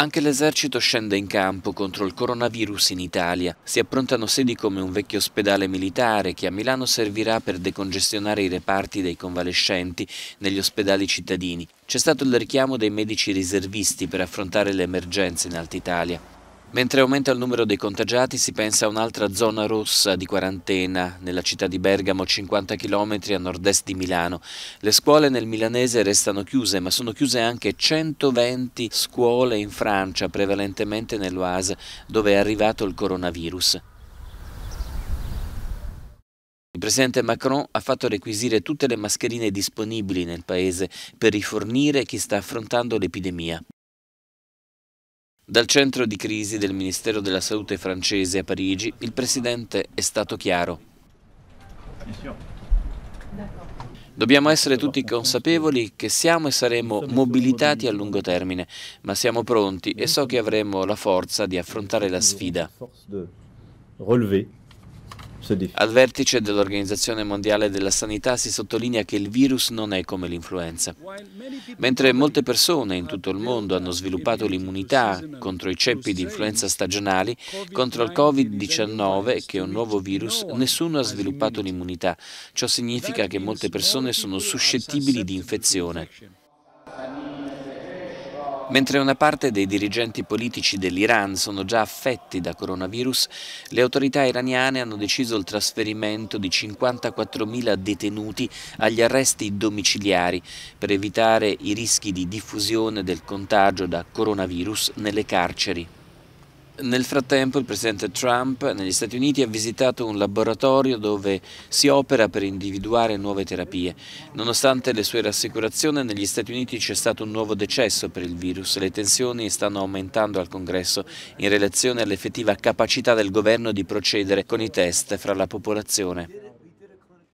Anche l'esercito scende in campo contro il coronavirus in Italia. Si approntano sedi come un vecchio ospedale militare che a Milano servirà per decongestionare i reparti dei convalescenti negli ospedali cittadini. C'è stato il richiamo dei medici riservisti per affrontare le emergenze in Alta Italia. Mentre aumenta il numero dei contagiati si pensa a un'altra zona rossa di quarantena, nella città di Bergamo, 50 km a nord-est di Milano. Le scuole nel milanese restano chiuse, ma sono chiuse anche 120 scuole in Francia, prevalentemente nell'Oise, dove è arrivato il coronavirus. Il presidente Macron ha fatto requisire tutte le mascherine disponibili nel paese per rifornire chi sta affrontando l'epidemia. Dal centro di crisi del Ministero della Salute francese a Parigi, il Presidente è stato chiaro. Dobbiamo essere tutti consapevoli che siamo e saremo mobilitati a lungo termine, ma siamo pronti e so che avremo la forza di affrontare la sfida. Al vertice dell'Organizzazione Mondiale della Sanità si sottolinea che il virus non è come l'influenza. Mentre molte persone in tutto il mondo hanno sviluppato l'immunità contro i ceppi di influenza stagionali, contro il Covid-19, che è un nuovo virus, nessuno ha sviluppato l'immunità. Ciò significa che molte persone sono suscettibili di infezione. Mentre una parte dei dirigenti politici dell'Iran sono già affetti da coronavirus, le autorità iraniane hanno deciso il trasferimento di 54.000 detenuti agli arresti domiciliari per evitare i rischi di diffusione del contagio da coronavirus nelle carceri. Nel frattempo il presidente Trump negli Stati Uniti ha visitato un laboratorio dove si opera per individuare nuove terapie. Nonostante le sue rassicurazioni, negli Stati Uniti c'è stato un nuovo decesso per il virus. Le tensioni stanno aumentando al Congresso in relazione all'effettiva capacità del governo di procedere con i test fra la popolazione.